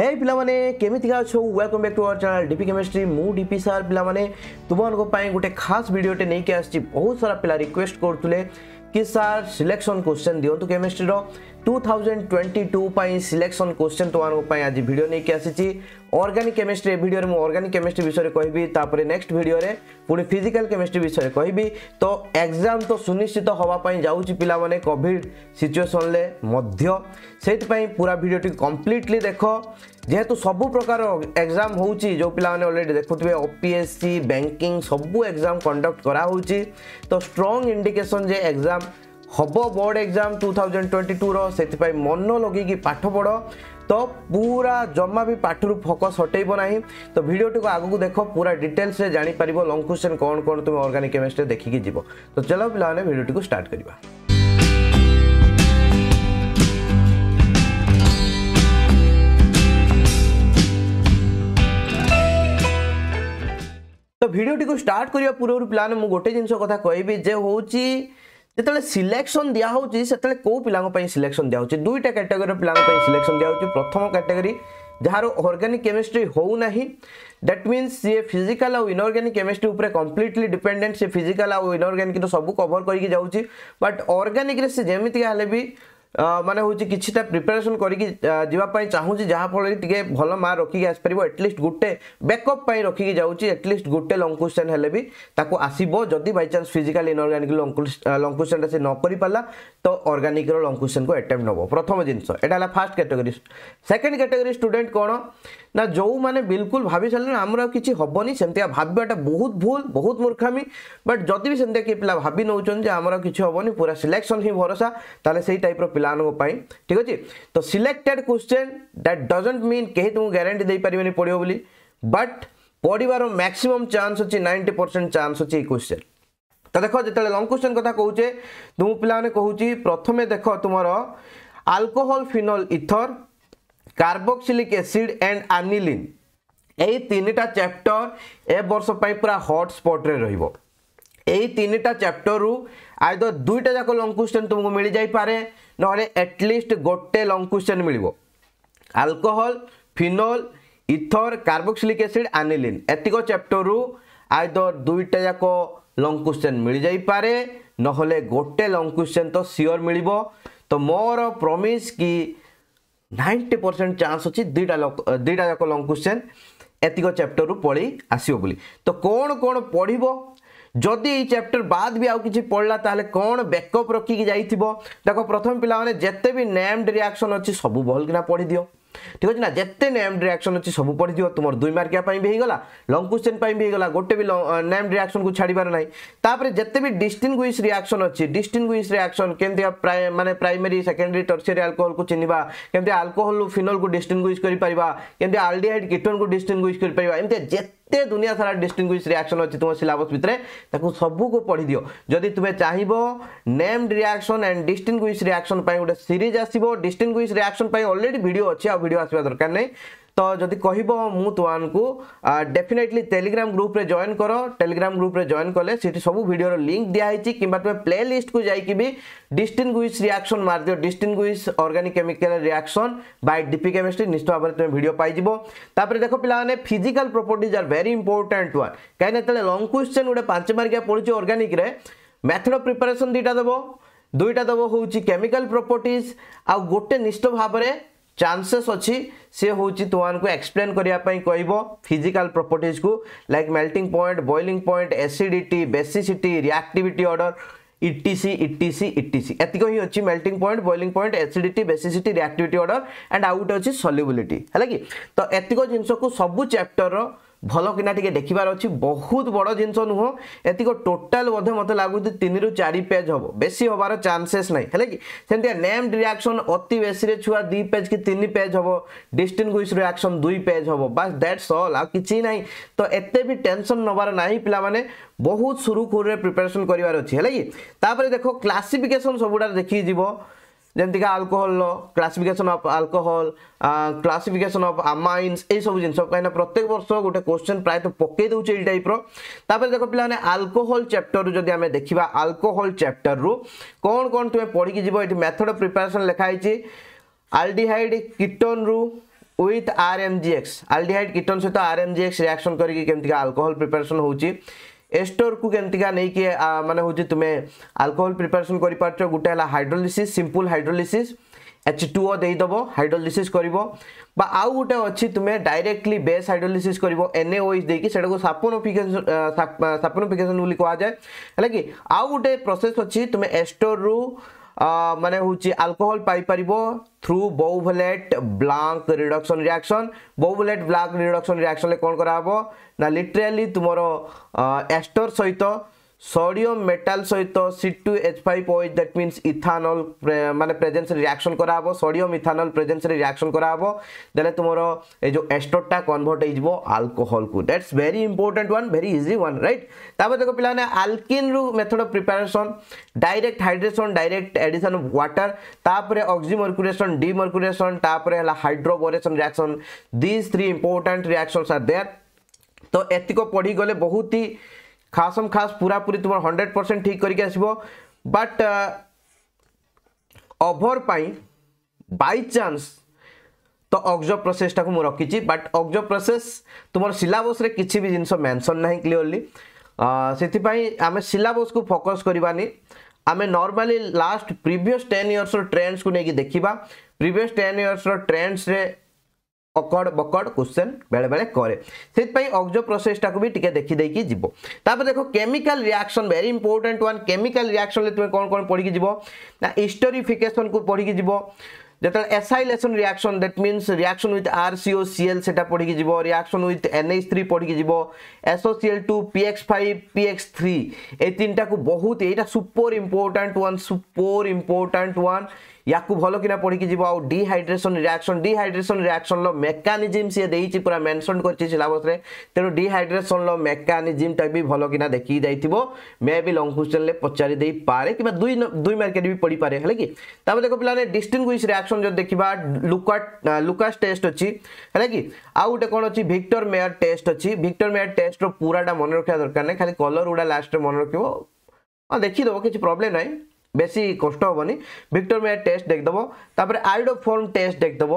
हे पाने केमी अच्छा welcome back to our channel DP chemistry मु डीपी सार पाने तुम्हारे गोटे खास भिडटे नहीं आसी बहुत सारा पिला रिक्वेस्ट करुले कि सार सिलेक्शन क्वेश्चन दिवत chemistry two thousand twenty two selection question ತುಮಪ್ಪ ಆଜି ଭିଡ଼ିଓ ନେଇକି ଆସିଛି ଅର୍ଗାନିକ୍ କେମିଷ୍ଟ୍ରି ଏ ଭିଡ଼ିଓରେ ମୁଁ ଅର୍ଗାନିକ୍ କେମିଷ୍ଟ୍ରି ବିଷୟରେ କହିବି ତାପରେ ନେକ୍ସଟ ଭିଡ଼ିଓରେ ପୁଣି ଫିଜିକାଲ୍ କେମିଷ୍ଟ୍ରି ବିଷୟରେ କହିବି ତ ଏକ୍ଜାମ୍ ତ ସୁନିଶ୍ଚିତ ହେବା ପାଇଁ ଯାଉଛି ପିଲାମାନେ କୋଭିଡ଼ ସିଚୁଏସନ୍ରେ ମଧ୍ୟ ସେଇଥିପାଇଁ ପୁରା ଭିଡ଼ିଓଟି କମ୍ପ୍ଲିଟଲି ଦେଖ ଯେହେତୁ ସବୁ ପ୍ରକାର ଏକ୍ଜାମ୍ ହେଉଛି ଯେଉଁ ପିଲାମାନେ ଅଲରେଡ଼ି ଦେଖୁଥିବେ O P S C banking ସବୁ ଏକ୍ଜାମ୍ କଣ୍ଡକ୍ଟ କରାହେଉଛି ତ ଷ୍ଟ୍ରଙ୍ଗ ଇଣ୍ଡିକେସନ୍ ଯେ ଏକ୍ଜାମ୍ হব board exam two thousand twenty ଟୁର ସେଥିପାଇଁ ମନ ଲଗେଇକି ପାଠ ପଢ଼ ତ ପୁରା ଜମା ବି ପାଠରୁ ଫୋକସ୍ ହଟେଇବ ନାହିଁ ତ ଭିଡ଼ିଓଟିକୁ ଆଗକୁ ଦେଖ ପୁରା ଡିଟେଲ୍ସରେ ଜାଣିପାରିବ ଲଙ୍ଗ୍ କ୍ୱେଶ୍ଚନ୍ କ'ଣ କ'ଣ ତୁମେ ଅର୍ଗାନିକ୍ କେମିଷ୍ଟ୍ରି ଦେଖିକି ଯିବ ତ ଚାଲ ପିଲାମାନେ ଭିଡ଼ିଓଟିକୁ ଷ୍ଟାର୍ଟ କରିବା ତ ଭିଡ଼ିଓଟିକୁ ଷ୍ଟାର୍ଟ କରିବା ପୂର୍ବରୁ ପିଲାମାନେ ମୁଁ ଗୋଟେ ଜିନିଷ କଥା କହିବି ଯେ ହେଉଛି जो सिलेक्शन दिहे से कौ पाई सिलेक्शन दिखाई दुईटा कैटेगोरी पाला सिलेक्शन दिखाई प्रथम कैटेगरी जहाँ अर्गानिक केमिस्ट्री होना दैट मीन सी फिजिकाल आउ इनअर्गानिक केमिस्ट्री उपर कम्प्लीटली डिपेडेन्ट सी फिजिकाल आउ इनअर्गानिक तो सब कवर करके जाऊँच बट अर्गानिक्रे जमीका ମାନେ ହେଉଛି କିଛିଟା ପ୍ରିପାରେସନ୍ କରିକି ଯିବା ପାଇଁ ଚାହୁଁଛି ଯାହାଫଳରେ ଟିକେ ଭଲ ମାର୍କ ରଖିକି ଆସିପାରିବ ଏଟଲିଷ୍ଟ ଗୋଟେ ବ୍ୟାକଅପ୍ ପାଇଁ ରଖିକି ଯାଉଛି ଏଟଲିଷ୍ଟ ଗୋଟେ ଲଙ୍ଗ କ୍ୱେଶ୍ଚନ୍ ହେଲେ ବି ତାକୁ ଆସିବ ଯଦି ବାଇଚାନ୍ସ ଫିଜିକାଲ ଇନଅର୍ଗାନିକ୍ ଲଙ୍ଗ କ୍ୱେଶ୍ଚନ୍ଟା ସେ ନ କରିପାରିଲା ତ ଅର୍ଗାନିକ୍ର ଲଙ୍ଗ୍ କ୍ୱେଶ୍ଚନ୍କୁ ଆଟେମ୍ପ୍ଟ ନେବ ପ୍ରଥମ ଜିନିଷ ଏଇଟା ହେଲା first category second category student କ'ଣ ନା ଯେଉଁମାନେ ବିଲକୁଲ ଭାବି ସାରିଲେଣି ଆମର ଆଉ କିଛି ହେବନି ସେମିତିଆ ଭାବିବାଟା ବହୁତ ଭୁଲ ବହୁତ ମୂର୍ଖାମି ବଟ୍ ଯଦି ବି ସେମିତିଆ କିଏ ପିଲା ଭାବି ନେଉଛନ୍ତି ଯେ ଆମର କିଛି ହେବନି ପୁରା ସିଲେକ୍ସନ୍ ହିଁ ଭରସା ତାହେଲେ ସେଇ ଟାଇପ୍ର ପିଲାମାନଙ୍କ ପାଇଁ ଠିକ୍ ଅଛି ତ selected question that doesn't mean କେହି ତୁମକୁ ଗ୍ୟାରେଣ୍ଟି ଦେଇପାରିବେନି ପଡ଼ିବ ବୋଲି ବଟ୍ ପଡ଼ିବାର ମ୍ୟାକ୍ସିମମ୍ ଚାନ୍ସ ଅଛି ନାଇଣ୍ଟି ପରସେଣ୍ଟ ଚାନ୍ସ ଅଛି ଏଇ କ୍ୱେଶ୍ଚନ୍ ତ ଦେଖ ଯେତେବେଳେ ଲଙ୍ଗ୍ କ୍ୱେଶ୍ଚନ୍ କଥା କହୁଛେ ତ ମୁଁ ପିଲାମାନେ କହୁଛି ପ୍ରଥମେ ଦେଖ ତୁମର ଆଲକୋହଲ ଫିନଲ ଇଥର কার্বক্সিলিক এসিড এন্ড আনিলিন এই তিনটা চ্যাপ্টর এ বর্ষ পাই পুরা হট স্পটরে রহব এই তিনটা চ্যাপ্টরু আইদর দুইটা যাক লং কোশ্চেন তুমি মিলি যাইপরে নহলে এটলিস্ট গোটে লং কোশ্চেন মিলব alcohol phenol ether carboxylic acid aniline এতিক চ্যাপ্টরু আইদর দুইটা যাক লং কোশ্চেন মিলিযাইপরে নহলে গোটে লং কোশ্চেন তো সিଓର মিলিব তো ମୋର ପ୍ରମିସ୍ କି ନାଇଣ୍ଟି ପରସେଣ୍ଟ ଚାନ୍ସ ଅଛି ଦୁଇଟା ଦୁଇଟା ଯାକ ଲଙ୍ଗ କ୍ୱେଶ୍ଚନ୍ ଏତିକ ଚାପ୍ଟରରୁ ପଳେଇ ଆସିବ ବୋଲି ତ କ'ଣ କ'ଣ ପଢ଼ିବ ଯଦି ଏଇ ଚାପ୍ଟର ବାଦ ବି ଆଉ କିଛି ପଢ଼ିଲା ତାହେଲେ କ'ଣ ବ୍ୟାକଅପ୍ ରଖିକି ଯାଇଥିବ ଦେଖ ପ୍ରଥମେ ପିଲାମାନେ ଯେତେ ବି ନେମ୍ଡ ରିଆକ୍ସନ୍ ଅଛି ସବୁ ଭଲକିନା ପଢ଼ିଦିଅ ঠিক ଅଛି ନା ଯେତେ ନେମ୍ଡ ରିଆକ୍ସନ୍ ଅଛି ସବୁ ପଡ଼ିଯିବ ତୁମର ଦୁଇ ମାର୍କିଆ ପାଇଁ ବି ହେଇଗଲା ଲଙ୍ଗ୍ କ୍ୱେଶ୍ଚନ୍ ପାଇଁ ବି ହେଇଗଲା ଗୋଟେ ବି ନେମ୍ଡ ରିଆକ୍ସନ୍କୁ ଛାଡ଼ିବାର ନାହିଁ ତାପରେ ଯେତେ ବି ଡିଷ୍ଟିଙ୍ଗୁଇସ୍ ରିଆକ୍ସନ୍ ଅଛି ଡିଷ୍ଟିଙ୍ଗୁଇସ୍ ରିଆକ୍ସନ୍ କେମିତି ମାନେ ପ୍ରାଇମେରୀ ସେକେଣ୍ଡାରୀ ଟର୍ସିଆରୀ ଆଲକୋହଲକୁ ଚିହ୍ନିବା କେମିତି ଆଲକୋହଲରୁ ଫିନୋଲକୁ ଡିଷ୍ଟିଙ୍ଗୁଇସ୍ କରିପାରିବା କେମିତି ଆଲଡିହାଇଡ୍ କିଟୋନ୍କୁ ଡିଷ୍ଟିଙ୍ଗୁଇସ୍ କରିପାରିବା ଏମିତି ଯେତେ ଏତେ ଦୁନିଆ ସାରା ଡିଷ୍ଟିଙ୍ଗୁଇସ୍ ରିଆକ୍ସନ୍ ଅଛି ତୁମ ସିଲାବସ୍ ଭିତରେ ତାକୁ ସବୁକୁ ପଢ଼ିଦିଅ ଯଦି ତୁମେ ଚାହିଁବ named reaction and distinguish reaction ପାଇଁ ଗୋଟେ ସିରିଜ୍ ଆସିବ ଡିଷ୍ଟିଙ୍ଗୁଇସ୍ ରିଆକ୍ସନ୍ ପାଇଁ ଅଲରେଡ଼ି ଭିଡ଼ିଓ ଅଛି ଆଉ ଭିଡ଼ିଓ ଆସିବା ଦରକାର ନାହିଁ ତ ଯଦି କହିବ ମୁଁ ତୁମାନଙ୍କୁ ଡେଫିନେଟଲି ଟେଲିଗ୍ରାମ ଗ୍ରୁପରେ ଜଏନ୍ କର ଟେଲିଗ୍ରାମ ଗ୍ରୁପରେ ଜଏନ୍ କଲେ ସେଠି ସବୁ ଭିଡ଼ିଓର ଲିଙ୍କ୍ ଦିଆହେଇଛି କିମ୍ବା ତୁମେ ପ୍ଲେ ଲିଷ୍ଟକୁ ଯାଇକି ବି ଡିଷ୍ଟିନଗୁଇସ୍ ରିଆକ୍ସନ୍ ମାରିଦିଅ distinguish organic chemical reaction by DP chemistry ନିଶ୍ଚିତ ଭାବରେ ତୁମେ ଭିଡ଼ିଓ ପାଇଯିବ ତାପରେ ଦେଖ ପିଲାମାନେ physical properties are very important one କାହିଁକିନା ଯେତେବେଳେ ଲଙ୍ଗ କ୍ୱେଶ୍ଚନ୍ ଗୋଟେ ପାଞ୍ଚ ମାର୍କିଆ ପଡ଼ୁଛି ଅର୍ଗାନିକ୍ରେ ମେଥଡ଼ ଅଫ୍ ପ୍ରିପାରେସନ୍ ଦୁଇଟା ଦେବ ଦୁଇଟା ଦେବ ହେଉଛି କେମିକାଲ ପ୍ରପର୍ଟିଜ୍ ଆଉ ଗୋଟେ ନିଶ୍ଚିତ ଭାବରେ चांसेस अच्छी से हूँ तुमको एक्सप्लेन करने कह फिजिकाल प्रपर्टीज को like melting point boiling point acidity basicity reactivity order etc etc etc एतक ही अच्छी melting point boiling point acidity basicity reactivity order and आउ गए अच्छी सल्युबिलिटी है कि तो एतक जिनस को सब चैप्टर ଭଲ କିନା ଟିକେ ଦେଖିବାର ଅଛି ବହୁତ ବଡ଼ ଜିନିଷ ନୁହଁ ଏତିକ ଟୋଟାଲ୍ ବୋଧେ ମୋତେ ଲାଗୁଛି ତିନିରୁ ଚାରି ପେଜ୍ ହେବ ବେଶୀ ହେବାର ଚାନ୍ସେସ୍ ନାହିଁ ହେଲା କି ସେମିତିଆ ନେମ୍ଡ ରିଆକ୍ସନ୍ ଅତି ବେଶୀରେ ଛୁଆ ଦୁଇ ପେଜ୍ କି ତିନି ପେଜ୍ ହେବ ଡିଷ୍ଟିଙ୍ଗୁଇସ୍ ରିଆକ୍ସନ୍ ଦୁଇ ପେଜ୍ ହେବ ବାସ୍ ଦ୍ୟାଟ୍ସ ଅଲ୍ ଆଉ କିଛି ନାହିଁ ତ ଏତେ ବି ଟେନସନ୍ ନେବାର ନାହିଁ ପିଲାମାନେ ବହୁତ ସୁରୁଖୁରୁରେ ପ୍ରିପାରେସନ୍ କରିବାର ଅଛି ହେଲା କି ତାପରେ ଦେଖ କ୍ଲାସିଫିକେସନ୍ ସବୁଗୁଡ଼ା ଦେଖିକି ଯିବ ଯେମିତିକି ଆଲକୋହଲର classification of alcohol classification of amines ଏଇସବୁ ଜିନିଷ କାହିଁକିନା ପ୍ରତ୍ୟେକ ବର୍ଷ ଗୋଟେ କୋଶ୍ଚେନ୍ ପ୍ରାୟତଃ ପକେଇ ଦେଉଛି ଏଇ ଟାଇପ୍ର ତାପରେ ଦେଖ ପିଲାମାନେ ଆଲକୋହଲ ଚାପ୍ଟରରୁ ଯଦି ଆମେ ଦେଖିବା ଆଲକୋହଲ ଚାପ୍ଟରରୁ କ'ଣ କ'ଣ ତୁମେ ପଢ଼ିକି ଯିବ ଏଠି ମେଥଡ଼ ପ୍ରିପାରେସନ୍ ଲେଖା ହେଇଛି ଆଲଡିହାଇଡ୍ କିଟନ୍ରୁ with R M G X aldehyde ketone সহ R M G X reaction করি কেমি আলকোহল প্রিপারেসন হচ্ছে ଏଷ୍ଟୋରକୁ କେମିତି ନେଇକି ମାନେ ହେଉଛି ତୁମେ ଆଲକୋହଲ ପ୍ରିପାରେସନ୍ କରିପାରୁଛ ଗୋଟେ ହେଲା hydrolysis simple hydrolysis H two O ଦେଇଦେବ ହାଇଡ୍ରୋଲିସିସ୍ କରିବ বা ଆଉ ଗୋଟେ ଅଛି ତୁମେ ଡାଇରେକ୍ଟଲି ବେସ୍ ହାଇଡ୍ରୋଲିସିସ୍ କରିବ ଏନ୍ଏଓଇସ୍ ଦେଇକି ସେଟାକୁ ସାପୋନୋଫିକେସନ୍ ସାପୋନୋଫିକେସନ୍ ବୋଲି କୁହାଯାଏ ହେଲା କି ଆଉ ଗୋଟେ ପ୍ରୋସେସ୍ ଅଛି ତୁମେ ଏଷ୍ଟୋରରୁ ମାନେ ହେଉଛି ଆଲକୋହଲ ପାଇପାରିବ through Bouveault Blanc reduction reaction Bouveault Blanc reduction রিয়াকশনলে কোণ করা হব না লিটরেলি তোমার এস্টর সহিত সোডিয়াম মেটাল সহিত C two H five OH that means ethanol মানে প্রেজেন্সরে রিয়াকশন করা হব সোডিয়াম ইথানল প্রেজেন্সরে রিয়াকশন করা হব দেলে তোমার এই যে এস্টোরটা কনভর্ট হয়ে যাব আলকোহল কু that's very important one very easy one right তারপরে দেখো পিলা আলকিন রু method of preparation direct hydration direct addition of water তাপরে অক্সিমর্কুরেসন ডিমর্কুরেসন তাপরে হল hydroboration reaction this three important reactions are there তো এতিক পড়ি গলে বহুত হি खास हम खास पूरा पूरी तुम हंड्रेड परसेंट ठीक करके आसो बट ओभर पर बै चान्स ତ ଅଗ୍ଜ ପ୍ରୋସେସ୍ଟାକୁ ମୁଁ ରଖିଛି ବଟ୍ ଅଗ୍ଜ ପ୍ରୋସେସ୍ ତୁମର ସିଲାବସ୍ରେ କିଛି ବି ଜିନିଷ ମେନସନ୍ ନାହିଁ କ୍ଲିଅରଲି ସେଥିପାଇଁ ଆମେ ସିଲାବସ୍କୁ ଫୋକସ୍ କରିବାନି ଆମେ ନର୍ମାଲି ଲାଷ୍ଟ ପ୍ରିଭିୟସ୍ ଟେନ୍ ଇୟର୍ସର ଟ୍ରେଣ୍ଡସ୍କୁ ନେଇକି ଦେଖିବା ପ୍ରିଭିୟସ୍ ଟେନ୍ ଇୟର୍ସର ଟ୍ରେଣ୍ଡସ୍ରେ ଅକଡ଼ ବକଡ଼ କୋଶ୍ଚେନ୍ ବେଳେବେଳେ କରେ ସେଥିପାଇଁ ଅଗ୍ଜୋ ପ୍ରୋସେସ୍ଟାକୁ ବି ଟିକେ ଦେଖିଦେଇକି ଯିବ ତାପରେ ଦେଖ chemical reaction very important one chemical ରିଆକ୍ସନ୍ରେ ତୁମେ କ'ଣ କ'ଣ ପଢ଼ିକି ଯିବ ନା ଇଷ୍ଟୋରିଫିକେସନ୍କୁ ପଢ଼ିକି ଯିବ যেতবে acylation reaction that means reaction with R CO Cl সেটা পড়িকি যাব রিয়াকশন উইথ এনএইচ থ্রি পড়িকি যাব SOCl two PX five PX three এই তিনটাকে বহুত এইটা super important one super important one या भल किना पढ़ी जी आउ dehydration reaction dehydration reaction mechanism सी पूरा मेनसन कर सिलबस तेणु डिहाइड्रेसन रेकानिजिम टा भी भल किना देखी जाइ मे भी लंग क्वेश्चन में दे कि दुई दुई मार्केट भी पढ़ी पारे है कि देख पे डिस्टिंग रियाक्शन जो देखा लुकाट लुकास टेस्ट अच्छी है कि आउ गए कौन अच्छी भिक्टर मेयर टेस्ट अच्छी भिक्टर मेयर टेस्ट पूराटा मन रखा दरकार ना खाली कलर गुड़ा लास्ट में मन रख हाँ देखीदेव किसी प्रोब्लेम ना বেশি কষ্ট হবনি ভিক্টোরিয়া টেস্ট দেখিদেব তাপরে আইডোফর্ম টেস্ট দেখিদেব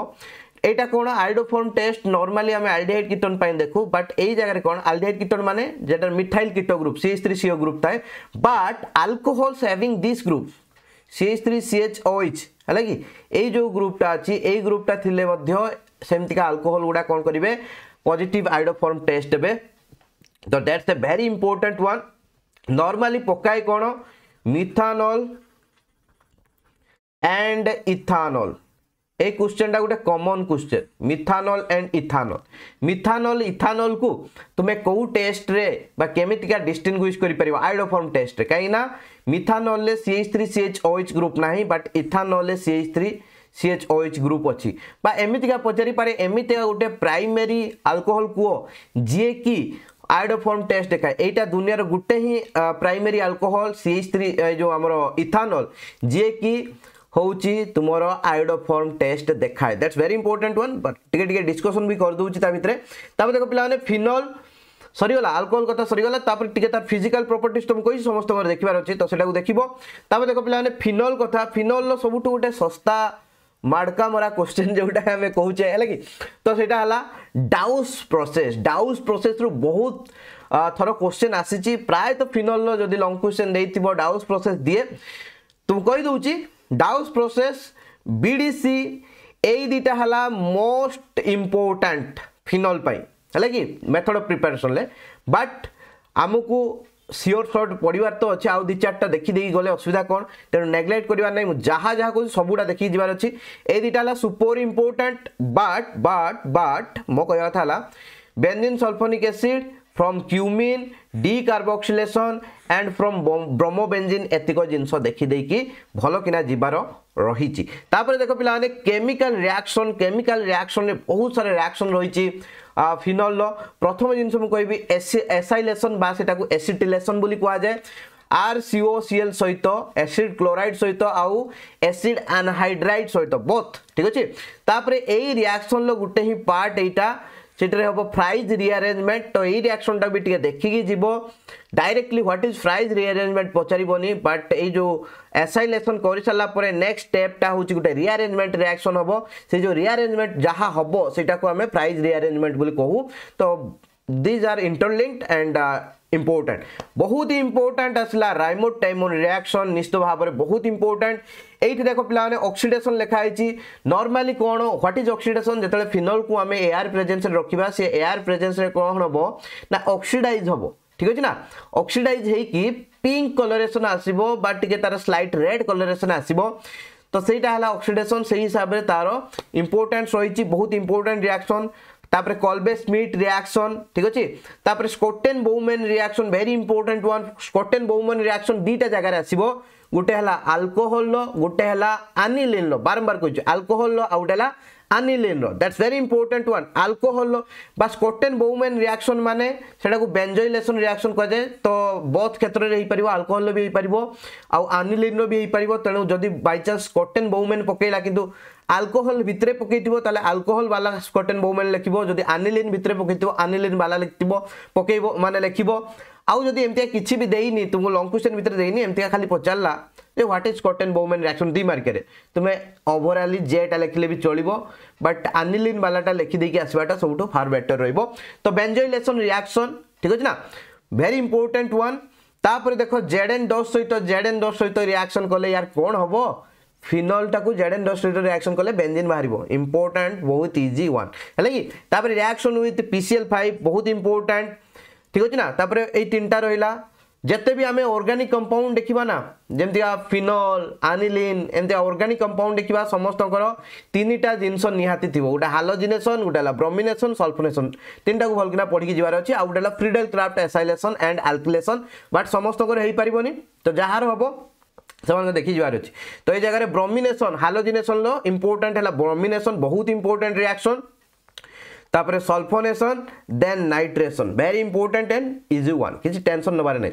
এইটা কোণ আইডোফর্ম টেস্ট নর্মালি আমি আলডিহাইড কিটোন পাই দেখু বাট এই জায়গায় কোণ আলডিহাইড কিটোন মানে যেটা methyl keto group CH three CO group থাকে but alcohol having this group CH three CH OH ହେଲା କି ଏଇ ଯେଉଁ ଗ୍ରୁପ୍ଟା ଅଛି ଏଇ ଗ୍ରୁପ୍ଟା ଥିଲେ ମଧ୍ୟ ସେମିତିକା ଆଲକୋହଲ ଗୁଡ଼ା କ'ଣ କରିବେ ପଜିଟିଭ୍ ଆଇଡ଼ୋଫର୍ମ ଟେଷ୍ଟ ଦେବେ ତ that's a very important one normally ପକାଏ କ'ଣ মিথানল অ্যান্ড ইথানল এই কোশ্চেনটা গোটে common question methanol and ethanol methanol ইথানলকু তুমি কেউ টেস্টরে বা কেমিতিকা ডিস্টিংগুইশ করিপার আয়োডোফর্ম টেস্টরে কিনা মিথানলে CH three CH OH group না বাট ইথানলে CH three CH OH group অছি বা এমিতিকা পচারি পারে এমিতিকা গোটে প্রাইমেরি আলকোহল কুহ যিয়ে কি ଆୟୋଡୋଫର୍ମ ଟେଷ୍ଟ ଦେଖାଏ ଏଇଟା ଦୁନିଆର ଗୋଟେ ହିଁ ପ୍ରାଇମେରୀ ଆଲକୋହଲ ସିଏଚ୍ ଥ୍ରୀ ଯେଉଁ ଆମର ଇଥାନଲ ଯିଏକି ହେଉଛି ତୁମର ଆୟୋଡୋଫର୍ମ ଟେଷ୍ଟ ଦେଖାଏ that's very important one but ଟିକେ ଟିକେ ଡିସ୍କସନ୍ ବି କରିଦେଉଛି ତା ଭିତରେ ତାପରେ ଦେଖ ପିଲାମାନେ ଫିନଲ সরিগলা আলকোহল কথা সরিগলা তাপরে টিকে তার ফিজিক্যাল প্রপর্টিজ তুমি কই সমস্ত দেখিবার অছি তো সেটা দেখিব তাপরে দেখো পিলা মানে ফিনল কথা ফিনল সবুঠু গোটে সস্তা ମାଡ଼କା ମରା କୋଶ୍ଚିନ୍ ଯେଉଁଟା ଆମେ କହୁଛେ ହେଲା କି ତ ସେଇଟା ହେଲା ଡାଉସ୍ ପ୍ରୋସେସ୍ ଡାଉସ୍ ପ୍ରୋସେସ୍ରୁ ବହୁତ ଥର କୋଶ୍ଚିନ୍ ଆସିଛି ପ୍ରାୟତଃ ଫିନଲ୍ର ଯଦି ଲଙ୍ଗ୍ କୋଶ୍ଚିନ୍ ଦେଇଥିବ ଡାଉସ୍ ପ୍ରୋସେସ୍ ଦିଏ ତ ମୁଁ କହିଦେଉଛି ଡାଉସ୍ ପ୍ରୋସେସ୍ ବି ଡି ସି ଏଇ ଦୁଇଟା ହେଲା ମୋଷ୍ଟ ଇମ୍ପୋର୍ଟାଣ୍ଟ ଫିନଲ୍ ପାଇଁ ହେଲା କି ମେଥଡ଼ ଅଫ୍ ପ୍ରିପାରେସନ୍ରେ ବଟ୍ ଆମକୁ ସିଓର ସର୍ଟ ପଡ଼ିବାର ତ ଅଛି ଆଉ ଦୁଇ ଚାରିଟା ଦେଖିଦେଇକି ଗଲେ ଅସୁବିଧା କ'ଣ ତେଣୁ ନେଗ୍ଲେକ୍ଟ କରିବାର ନାହିଁ ମୁଁ ଯାହା ଯାହା କହୁଛି ସବୁଗୁଡ଼ା ଦେଖିକି ଯିବାର ଅଛି ଏଇ ଦୁଇଟା ହେଲା ସୁପର ଇମ୍ପୋର୍ଟାଣ୍ଟ ବାଟ୍ ବାଟ୍ ବାଟ୍ ମୋ କହିବା କଥା ହେଲା benzene sulphonic acid from cumene decarboxylation and from bromobenzene এতিক জিনিস দেখিদেকি ভাল কিনা যাবার রয়েছে তাপরে দেখ পিলা কেমিকাল রিয়াকশন কেমিকাল রিয়াকশন বহু সারা রিয়াকশন রয়েছে ফিনলর প্রথম জিনিস মু কবি এসাইলেসন বা সেটা এসিটিলেসন বলে কুযায়ে আর সিও সিএল সহিত এসিড ক্লোরাইড সহিত আউ এসিড আনহাইড্রাইড সহিত বোথ ঠিক আছে তাপরে এই রিয়াকশনর গোটে হি পার্ট এইটা सेठे हम प्राइज रिअरेंजमेंट तो ये रिएक्शन टा भी देखिकी जीव directly what is Fries rearrangement पचारे बट यो एसाइलेसन कर सारापर नेक्स्ट स्टेपटा हूँ गोटे रिअरेजमेंट रिएक्शन हम से जो रिअरेंजमेंट जहाँ हम सीटा को आम प्राइज रिअरेजमेंट कहूँ तो these are interlinked and important বহুত হি ইম্পর্টান্ট আসলা রাইমোড টাইমোড রিয়াকশন নিশ্চিত ভাবে বহুত ইম্পর্টান্ট এইটি দেখো পিলামানে অক্সিডেসন লেখা হয়েছি নর্মালি কোণ হোয়াট ইজ অক্সিডেসন যেতবে ফিনলকু আমি এয়ার প্রেজেন্সরে রখিবা সে এয়ার প্রেজেন্সরে কোণ হব না অক্সিডাইজ হব ঠিক আছে না অক্সিডাইজ হয়েকি পিঙ্ক কলরেসন আসব বা টিকে তার স্লাইট রেড কলরেসন আসব তো সেইটা হল অক্সিডেসন সেই হিসাবে তার ইম্পর্টান্স রয়েছে বহুত ইম্পর্টান্ট রিয়াকশন তারপরে কলবে স্মিট রিয়াকশন ঠিক আছে তারপরে Schotten Baumann reaction very important one Schotten Baumann reaction দুইটা জায়গায় আসব গোটে হল আলকোহল গোটে হল আনিলিন বারম্বার কইছো আলকোহল আউ গোটে হল aniline that's very important one alcohol বা স্কোটেন বৌমেন রিয়াকশন মানে সেটা বেঞ্জইলেসন রিয়াকশন কুযায়ে তো বথ ক্ষেত্রে হয়েপার আলকোহল বি হয়েপার আনিলিন বি হয়েপার তেমন যদি বাই চান্স স্কোটেন বৌমেন পকাইলা কিন্তু আলকোহল ভিতরে পকাইব তাহলে আলকোহল বালা স্কটেন বৌমানে লিখব যদি আনিলিন ভিতরে পকাইব আনিলিন বালা লিখব পকাইব মানে লিখব আউ যদি এমতিয়া কিছু বি দেইনি তুমি লং কোশ্চেন ভিতরে দেইনি এমতিয়া খালি পচারলা যে what is Schotten Baumann reaction দুই মার্কেরে তুমি ওভরঅলি জেটা লিখলে বি চলব বাট আনিলিন বালাটা লিখি দিয়ে আসবাটা সবুঠু ফার বেটর রহব তো বেঞ্জইলেসন রিয়াকশন ঠিক আছে না ভেরি ইম্পর্টাট ওয়ান তাপরে দেখ জেড এন দশ সহিত জেড এন দশ সহিত রিয়াকশন কলে ইয়ার কোণ হব ফিনলটাকু জেড ইন্ডস্ট্রিটো রিয়াকশন কলে বেঞ্জিন বাহারিব ইম্পর্টাট বহুত ইজি ওয়ান হলে কি তাপরে রিয়াকশন উইথ পিসিএল ফাইভ বহুত ইম্পর্টাট ঠিক আছে না তাপরে এই তিনটা রহিলা যেতে বি আমি অর্গানিক কম্পাউন্ড দেখিবা না যেমতি ফিনল আনিলিন এমতি অর্গানিক কম্পাউন্ড দেখিবা সমস্তকর তিনটা জিনিস নিহাতি থিব গোটা হালোজিনেসন গোটা হল ব্রমিনেসন সলফোনেসন তিনটাকে ভালকিনা পড়িকি যাবার অছি আউ গোটা হল Friedel Crafts acylation and alkylation but সমস্তকর হই পারিবনি তো যাহার হবো से देखी जबार अच्छे तो ये जगह ब्रमिनेसन हालोजिनेसन इंपोर्टाट है ब्रमिनेसन बहुत इंपोर्टाट रियाक्शन तापर sulphonation then nitration very important and easy one किसी टेनसन नबार ना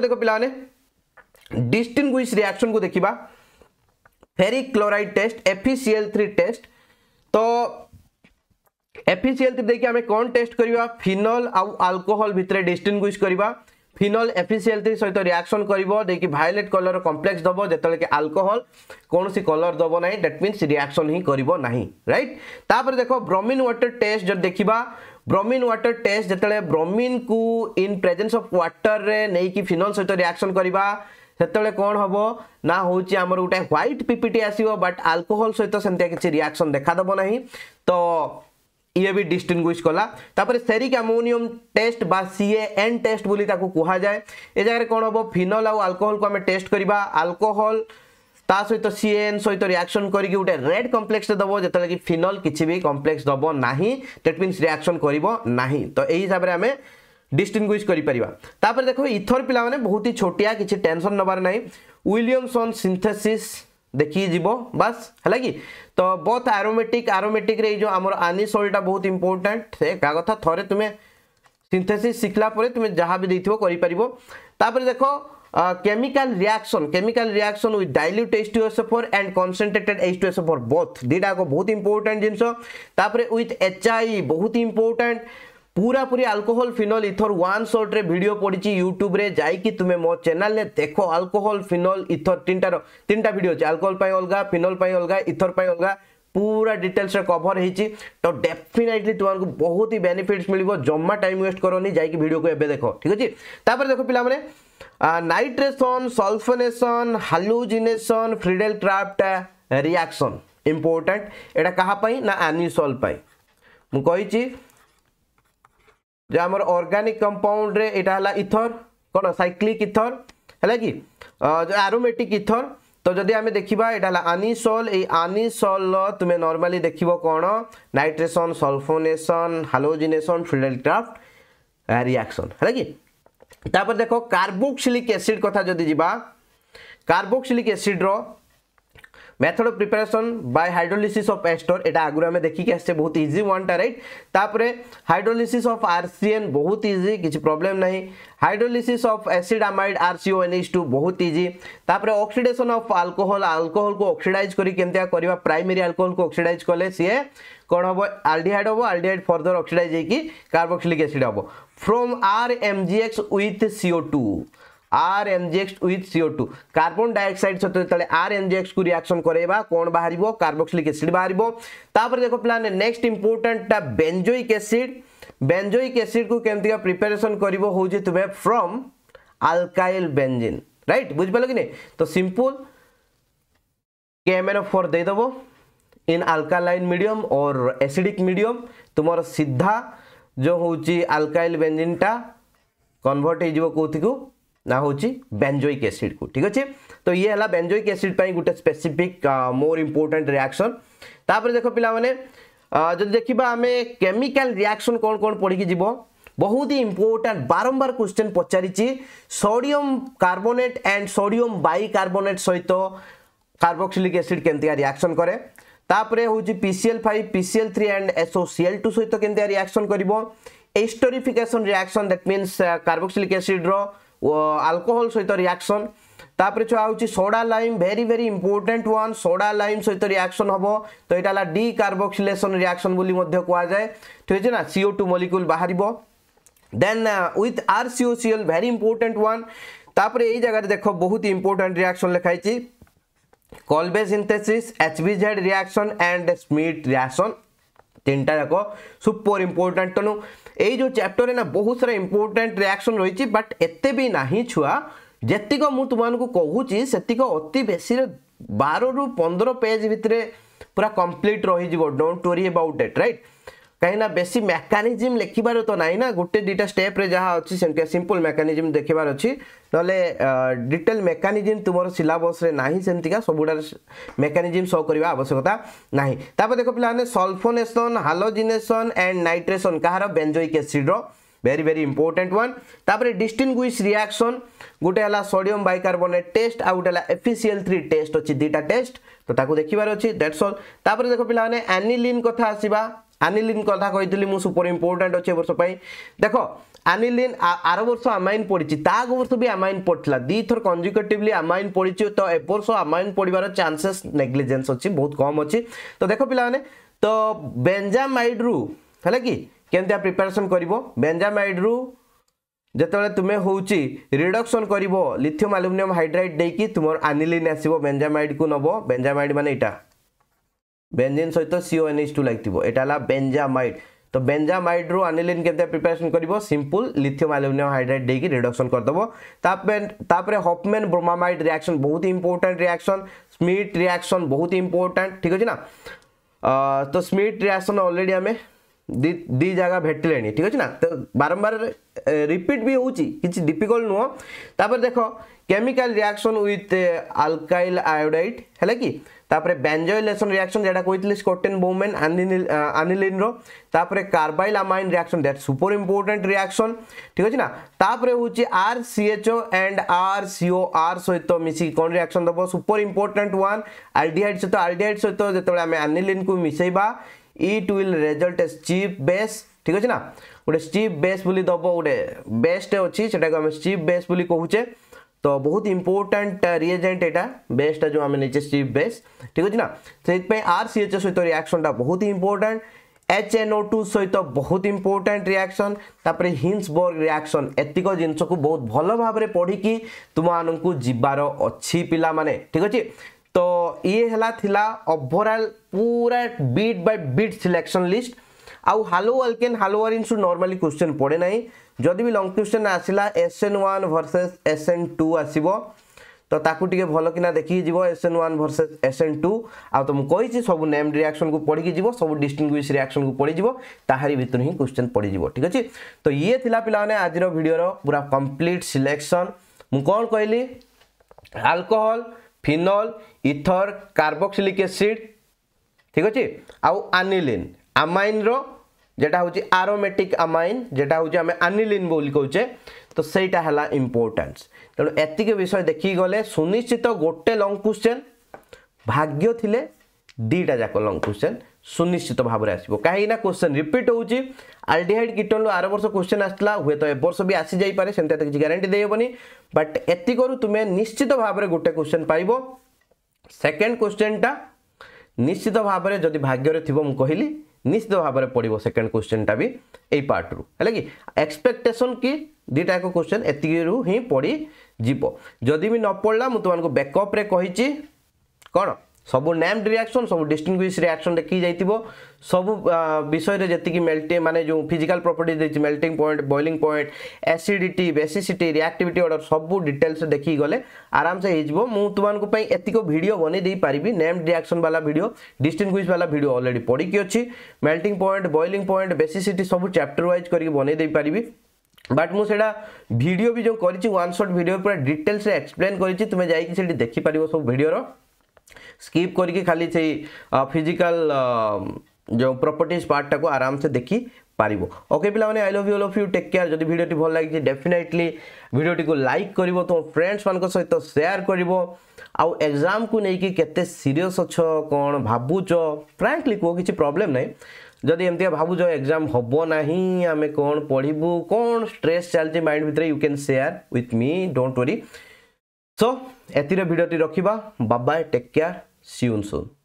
देख पे डिस्टिंग रियाक्शन को देखा ferric chloride test FeCl three test तो एफिसीएल थ्री देखिए आम कौन टेस्ट करवा फिनल आउ आल्कोहल भितर डिस्टिंग करवा ଫିନଲ ଏଫିସିଏଣ୍ଟ ସହିତ ରିଆକ୍ସନ୍ କରିବ ଦେଇକି ଭାୟୋଲେଟ୍ କଲର୍ କମ୍ପ୍ଲେକ୍ସ ଦେବ ଯେତେବେଳେ କି ଆଲକୋହଲ କୌଣସି କଲର୍ ଦେବ ନାହିଁ ଦ୍ୟାଟ୍ ମିନ୍ସ ରିଆକ୍ସନ୍ ହିଁ କରିବ ନାହିଁ ରାଇଟ୍ ତାପରେ ଦେଖ ବ୍ରମିନ୍ ୱାଟର ଟେଷ୍ଟ ଯଦି ଦେଖିବା ବ୍ରମିନ୍ ୱାଟର ଟେଷ୍ଟ ଯେତେବେଳେ ବ୍ରମିନ୍କୁ ଇନ୍ ପ୍ରେଜେନ୍ସ ଅଫ୍ ୱାଟରରେ ନେଇକି ଫିନଲ ସହିତ ରିଆକ୍ସନ୍ କରିବା ସେତେବେଳେ କ'ଣ ହେବ ନା ହେଉଛି ଆମର ଗୋଟେ ହ୍ୱାଇଟ୍ ପିପିଟି ଆସିବ ବଟ୍ ଆଲକୋହଲ ସହିତ ସେମିତିଆ କିଛି ରିଆକ୍ସନ୍ ଦେଖାଦେବ ନାହିଁ ତ ଇଏ ବି ଡିଷ୍ଟିଙ୍ଗୁଇଶ୍ କଲା ତାପରେ ସେରିକ୍ ଆମୋନିୟମ୍ ଟେଷ୍ଟ ବା ସିଏ ଏନ୍ ଟେଷ୍ଟ ବୋଲି ତାକୁ କୁହାଯାଏ ଏ ଜାଗାରେ କ'ଣ ହେବ ଫିନଲ୍ ଆଉ ଆଲକୋହଲକୁ ଆମେ ଟେଷ୍ଟ କରିବା ଆଲକୋହଲ ତା ସହିତ ସିଏଏନ୍ ସହିତ ରିଆକ୍ସନ୍ କରିକି ଗୋଟେ ରେଡ୍ କମ୍ପ୍ଲେକ୍ସଟେ ଦେବ ଯେତେବେଳେ କି ଫିନଲ୍ କିଛି ବି କମ୍ପ୍ଲେକ୍ସ ଦେବ ନାହିଁ ଦେଟ୍ ମିନ୍ସ ରିଆକ୍ସନ୍ କରିବ ନାହିଁ ତ ଏହି ହିସାବରେ ଆମେ ডিস্টিংগুইজ করিপারিবা তাপরে দেখো ইথর পিলামানে বহুত ছোটিয়া কিছু টেনশন নবার নাই উইলিয়ামসন সিন্থেসিস देखिए देखी बस है कि तो बहुत आरोमेटिक आरोमेटिक रे जो आमर आनिसोलटा बहुत इम्पोर्टाट क्या कथ थे तुम्हें सिंथेसी शिखला तुम्हें जहाँ भी देव तापर देख chemical reaction chemical reaction with dilute H and concentrated H two S को बोथ दुटा बहुत इंपोर्टाट जिनस विथ एच बहुत इंपोर्टाट पूरा पूरी alcohol phenol ether one shot रे वीडियो पड़ी यूट्यूब रे जाइकी तुम्हें मो चैनल ले देखो आल्कोहल फिनोल इथर तीन तीन भिड अच्छे आल्कोहल अलग फिनोल अलग इथर पर अलग पूरा डिटेल्स रे कवर होती तो डेफिनेटली तुमको बहुत ही बेनिफिट्स मिले जमा टाइम वेस्ट करनी जाइकी भिड को एवं देख ठीक अच्छे तापर देख पे नाइट्रेसन सल्फनेसन हालुजिनेसन फ्रिडेल ट्राफ्ट रियाक्शन इम्पोर्टाट यहाँ क्या ना आनिसोल मुझे যে আমার অর্গানিক কম্পাউন্ডরে এটা হল ইথর কোণ সাইক্লিক ইথর হলে কি আরোমেটিক ইথর তো যদি আমি দেখিবা এটা হল আনিসল এই আনিসল তুমি নর্মালি দেখিব কোণ নাইট্রেসন সলফোনেসন হালোজিনেসন ফিডেলক্রাফ্ট রিয়াকশন হলে কি তারপর দেখো কার্বোক্সিলিক এসিড কথা যদি যা কার্বোক্সিলিক এসিড্র method of preparation by hydrolysis of ester एटा आगुरा आम देखिक आससे बहुत इजी टा रईट तापर हाइड्रोलिसिस अफ आरसीएन बहुत इजी किसी प्रोब्लेम ना hydrolysis of acid amide RCONH two बहुत इजी तापर अक्सीडेसन अफ आल्कोहल आल्कोहल को अक्सीडाइज करके प्राइमेरी आल्कोहल को अक्सीडाइज कले सी कौन हम आल्डिहाइड हम आल्डिहाइड फर्दर अक्सीडाइज होगी कार्बोक्सिलिक एसिड हम from R M G X ओथ सीओ टू आर एंजेक्स with CO two carbon dioxide सहित जितने आर एंजेक्ट को रिएक्शन कराइबा कौन बाहर कार्बोक्सिलिक एसीड बाहर तापर देख पे नेक्ट इंपोर्टाटा बेंजोईक एसीड बेंजोईक एसीड को कमी प्रिपेरेसन कर फ्रम आलकाइल बेंजिन रईट बुझिपाल कि तो सिंपल कैमेर फोर देदेब इन आलकालाइन मीडियम और एसिडिक मीडियम तुम सीधा जो हूँ आलकाइल बेंजिन टा कनभर्ट हो ନା ହେଉଛି ବେଞ୍ଜୋଇକ୍ ଏସିଡ଼କୁ ଠିକ୍ ଅଛି ତ ଇଏ ହେଲା ବେଞ୍ଜୋଇକ୍ ଏସିଡ଼ ପାଇଁ ଗୋଟେ ସ୍ପେସିଫିକ୍ ମୋର ଇମ୍ପୋର୍ଟାଣ୍ଟ ରିଆକ୍ସନ୍ ତାପରେ ଦେଖ ପିଲାମାନେ ଯଦି ଦେଖିବା ଆମେ କେମିକାଲ ରିଆକ୍ସନ୍ କ'ଣ କ'ଣ ପଡ଼ିକି ଯିବ ବହୁତ ହି ଇମ୍ପୋର୍ଟାଣ୍ଟ ବାରମ୍ବାର କ୍ୱେଶ୍ଚନ୍ ପଚାରିଛି sodium carbonate and sodium bicarbonate ସହିତ କାର୍ବୋକ୍ସିଲିକ୍ ଏସିଡ଼ କେମିତିକା ରିଆକ୍ସନ୍ କରେ ତାପରେ ହେଉଛି PCl five PCl three and SO Cl two ସହିତ କେମିତିକା ରିଆକ୍ସନ୍ କରିବ esterification reaction that means carboxylic ଏସିଡ଼୍ର ଆଲକୋହଲ ସହିତ ରିଆକ୍ସନ୍ ତାପରେ ଛୁଆ ହେଉଛି soda lime very very important one soda lime ସହିତ ରିଆକ୍ସନ୍ ହେବ ତ ଏଇଟା ହେଲା ଡି କାର୍ବୋକ୍ସିଲେସନ୍ ରିଆକ୍ସନ୍ ବୋଲି ମଧ୍ୟ କୁହାଯାଏ ଠିକ୍ ଅଛି ନା ସିଓ ଟୁ ମଲିକ୍ୟୁଲ୍ ବାହାରିବ then with R CO Cl very important one ତାପରେ ଏଇ ଜାଗାରେ ଦେଖ ବହୁତ ଇମ୍ପୋର୍ଟାଣ୍ଟ ରିଆକ୍ସନ୍ ଲେଖାହେଇଛି Kolbe synthesis HVZ reaction and Schmidt reaction তিনটা যাক সুপর ইম্পর্টাট তেমন এই যে চ্যাপ্টরে না বহুত সারা ইম্পর্টাট রিয়াকশন রয়েছে বাট এতে বি না ছুয়া যেতিক মু তোমাকে কুচি সেতিক অতি বেশি বারু পনেরো পেজ ভিতরে পুরা কমপ্লিট রহিযোগ ডোট ওরি এবাউট ইট রাইট କାହିଁକିନା ବେଶୀ ମେକାନିଜିମ୍ ଲେଖିବାର ତ ନାହିଁ ନା ଗୋଟେ ଦୁଇଟା ଷ୍ଟେପ୍ରେ ଯାହା ଅଛି ସେମିତିଆ ସିମ୍ପଲ୍ ମେକାନିଜିମ୍ ଦେଖିବାର ଅଛି ନହେଲେ ଡିଟେଲ୍ ମେକାନିଜିମ୍ ତୁମର ସିଲାବସ୍ରେ ନାହିଁ ସେମିତିକା ସବୁଗୁଡ଼ାରେ ମେକାନିଜିମ୍ ସୋ କରିବା ଆବଶ୍ୟକତା ନାହିଁ ତାପରେ ଦେଖ ପିଲାମାନେ ସଲ୍ଫୋନେସନ୍ ହାଲୋଜିନେସନ୍ ଆଣ୍ଡ ନାଇଟ୍ରେସନ୍ କାହାର ବେଞ୍ଜୋଇକ୍ ଏସିଡ଼୍ର ভেরি ভেরি ইম্পর্টেন্ট ওয়ান তাপরে ডিস্টিংগুইশ রিয়াকশন গোটে হল সোডিয়াম বাইকার্বনেট টেস্ট আউ গোটে হল এফিসিএল থ্রি টেস্ট অছি দুইটা টেস্ট তো তাকে দেখবার অছি দ্যাটস অল তাপরে দেখো পিলা মানে আনিলিন কথা আসবা ଆନିଲିନ୍ କଥା କହିଥିଲି ମୁଁ ସୁପର ଇମ୍ପୋର୍ଟାଣ୍ଟ ଅଛି ଏ ବର୍ଷ ପାଇଁ ଦେଖ ଆନିଲିନ୍ ଆର ବର୍ଷ ଆମାଇନ୍ ପଡ଼ିଛି ତା ଆଗ ବର୍ଷ ବି ଆମାଇନ୍ ପଡ଼ିଥିଲା ଦୁଇଥର କଞ୍ଜୁକେଟିଭଲି ଆମାଇନ୍ ପଡ଼ିଛି ତ ଏ ବର୍ଷ ଆମାଇନ୍ ପଡ଼ିବାର ଚାନ୍ସେସ୍ ନେଗ୍ଲିଜେନ୍ସ ଅଛି ବହୁତ କମ୍ ଅଛି ତ ଦେଖ ପିଲାମାନେ ତ ବେଞ୍ଜାମାଇଡ଼୍ରୁ ହେଲା କି କେମିତିଆ ପ୍ରିପାରେସନ୍ କରିବ ବେଞ୍ଜାମାଇଡ଼୍ରୁ যেতবে তুমি হচ্ছে রিডকশন করব লিথিয়াম আলুমিনিয়াম হাইড্রাইড দিয়ে তোমার আনিলিন আসব বেঞ্জামাইড কু নব বেঞ্জামাইড মানে এটা ବେଞ୍ଜିନ୍ ସହିତ ସିଓ ଏନ୍ଏଚ୍ ଟୁ ଲାଗିଥିବ ଏଇଟା ହେଲା ବେଞ୍ଜାମାଇଟ୍ ତ ବେଞ୍ଜାମାଇଟ୍ରୁ ଆନିଲିନ୍ କେମିତି ପ୍ରିପାରେସନ୍ କରିବ ସିମ୍ପୁଲ୍ ଲିଥିୟମ୍ ଆଲୁମିନିୟମ୍ ହାଇଡ୍ରାଇଟ୍ ଦେଇକି ରିଡକ୍ସନ୍ କରିଦେବ ତାପରେ ହପମେନ୍ ବ୍ରୋମାମାଇଟ୍ ରିଆକ୍ସନ୍ ବହୁତ ଇମ୍ପୋର୍ଟାଣ୍ଟ ରିଆକ୍ସନ୍ ସ୍ମିଟ୍ ରିଆକ୍ସନ୍ ବହୁତ ଇମ୍ପୋର୍ଟାଣ୍ଟ ଠିକ୍ ଅଛି ନା ତ ସ୍ମିଟ୍ ରିଆକ୍ସନ୍ ଅଲରେଡ଼ି ଆମେ ଦି ଦି ଜାଗା ଭେଟିଲେଣି ଠିକ୍ ଅଛି ନା ତ ବାରମ୍ବାର ରିପିଟ୍ ବି ହେଉଛି କିଛି ଡିଫିକଲ୍ଟ ନୁହଁ ତାପରେ ଦେଖ chemical reaction with alkyl iodide ହେଲା କି তাপরে ব্যঞ্জয়লেসন রিয়াকশন যেটা কইলে স্কোটেন বোমেন আনিলিনর তারপরে carbylamine reaction that super important reaction ঠিক আছে না তারপরে হচ্ছে আর সিএচও অ্যান্ড আর সিও আর সহিত মিশি কোন রিয়াকশন দেব সুপর ইম্পর্টাট ওয়ান আলডিহাইড সহিত আলডিহাইড সহিত যেতবে আমি আনিলিন কু মিশাইবা it will result a Schiff base ঠিক আছে না গোটে স্টিপ বেস বলে দেব গোটে বেসটে অছি সেটাকে আমি স্টিপ বেস বলে কহুছে तो बहुत इंपोर्टाट रिएजेंट यहाँ बेस्ट जो आम नीचे स्ट्रीप बेस ठीक अच्छे ना से आर सी एच सहित रियाक्शनटा बहुत ही important H N O two सहित बहुत इंपोर्टाट रियाक्शन तापर हिन्सबर्ग रियाक्शन एतिक जिनस को बहुत भल भाव में पढ़ी तुम मानक जीवार अच्छी पिला मैंने ठीक अच्छे तो ये है ओभरअल पूरा bit by bit selection list आउ haloalkane haloarene normally question पड़े ना ଯଦି ବି ଲଙ୍ଗ୍ କ୍ୱେଶ୍ଚନ୍ ଆସିଲା S N one versus S N two ଆସିବ ତ ତାକୁ ଟିକେ ଭଲକିନା ଦେଖିକି ଯିବ S N one versus S N two ଆଉ ତ ମୁଁ କହିଛି ସବୁ ନେମ୍ ରିଆକ୍ସନ୍କୁ ପଢ଼ିକି ଯିବ ସବୁ ଡିଷ୍ଟିଙ୍ଗୁଇସ୍ ରିଆକ୍ସନ୍କୁ ପଢ଼ିଯିବ ତାହାରି ଭିତରୁ ହିଁ କ୍ୱେଶ୍ଚନ୍ ପଡ଼ିଯିବ ଠିକ୍ ଅଛି ତ ଇଏ ଥିଲା ପିଲାମାନେ ଆଜିର ଭିଡ଼ିଓର ପୁରା କମ୍ପ୍ଲିଟ୍ ସିଲେକ୍ସନ୍ ମୁଁ କ'ଣ କହିଲି ଆଲକୋହଲ ଫିନଲ ଇଥର କାର୍ବୋକ୍ସିଲିକ୍ ଏସିଡ୍ ଠିକ୍ ଅଛି ଆଉ ଆନିଲିନ୍ আমাইনর যেটা হচ্ছে আরোমেটিক আমাইন যেটা হচ্ছে আমি আনিলিন বলি কৌছে তো সেইটা হল ইম্পর্টান্স তেমন এতিক বিষয় দেখি গলে সুনিশ্চিত গোটে লং কোশ্চেন ভাগ্য থিলে দুইটা যাক লং কোশ্চেন সুনিশ্চিত ভাবে আসব কিনা কোশ্চেন রিপিট হচ্ছে আলডিহাইড কিটন আর বর্ষ কোশ্চেন আসলা হুয়ে তো এবর্ষ বি আসি যাইপরে সেমতি এত কিছু গ্যারেটি দেইবনি বাট এতিকর তুমি নিশ্চিত ভাবে গোটে কোশ্চেন পাইব সেকেন্ড কোশ্চেনটা নিশ্চিত ভাবে যদি ভাগ্যরে থিব মু কহিলি ନିଶ୍ଚିତ ଭାବରେ ପଡ଼ିବ ସେକେଣ୍ଡ କ୍ୱେଶ୍ଚିନ୍ଟା ବି ଏଇ ପାର୍ଟରୁ ହେଲା କି ଏକ୍ସପେକ୍ଟେସନ୍ କି ଦୁଇଟା ଏକ କ୍ୱେଶ୍ଚିନ୍ ଏତିକିରୁ ହିଁ ପଡ଼ିଯିବ ଯଦି ବି ନ ପଡ଼ିଲା ମୁଁ ତୁମମାନଙ୍କୁ ବ୍ୟାକଅପ୍ରେ କହିଛି କ'ଣ ସବୁ ନେମ୍ଡ ରିଆକ୍ସନ୍ ସବୁ ଡିଷ୍ଟିଂଗୁଇସ୍ ରିଆକ୍ସନ୍ ଦେଖି ଯାଇଥିବ ସବୁ ବିଷୟରେ ଯେତିକି ମେଲ୍ଟି ମାନେ ଯେଉଁ ଫିଜିକାଲ୍ ପ୍ରପର୍ଟିଜ୍ ଦେଇଛି melting point boiling point acidity basicity reactivity order ସବୁ ଡିଟେଲ୍ସ ଦେଖିକି ଗଲେ ଆରାମସେ ହେଇଯିବ ମୁଁ ତୁମମାନଙ୍କ ପାଇଁ ଏତିକ ଭିଡ଼ିଓ ବନେଇ ଦେଇପାରିବି ନେମ୍ଡ ରିଆକ୍ସନ୍ ବାଲା ଭିଡ଼ିଓ ଡିଷ୍ଟିଂଗୁଇସ୍ ବାଲା ଭିଡ଼ିଓ ଅଲରେଡ଼ି ପଡ଼ିକି ଅଛି melting point boiling point basicity ସବୁ ଚାପ୍ଟର ୱାଇଜ୍ କରିକି ବନେଇ ଦେଇପାରିବି বাট মু সেটা ভিডিও বি যে করেছি ওয়ান শট ভিডিও পুরা ডিটেলসে এক্সপ্লেন করেছি তুমি যাই সেটি দেখিপার সব ভিডিওর ସ୍କିପ୍ କରିକି ଖାଲି ସେଇ ଫିଜିକାଲ ଯେଉଁ ପ୍ରପର୍ଟିଜ୍ ପାର୍ଟଟାକୁ ଆରାମସେ ଦେଖି পারিব ওকে পিলামানে I love you love you take care যদি ভিডিওটি ভাল লাগিছে ডেফিনেটলি ভিডিওটিকে লাইক করিব তোমার ফ্রেন্ডস মানক সহিত শেয়ার করিব আউ এক্সাম কু নেইকি কেতে সিরিয়াস অছ কোন ভাবুছ ফ্রাঙ্কলি কো কিছু প্রবলেম নাই যদি এমতিয়া ভাবুছ এক্সাম হব নাহি আমি কোন পড়িবু কোন স্ট্রেস চালছে মাইন্ড ভিতরে you can share with me don't worry so এতে ভিডিওটি রখিবা বাবাই টেক কেয়ার সিউন সুন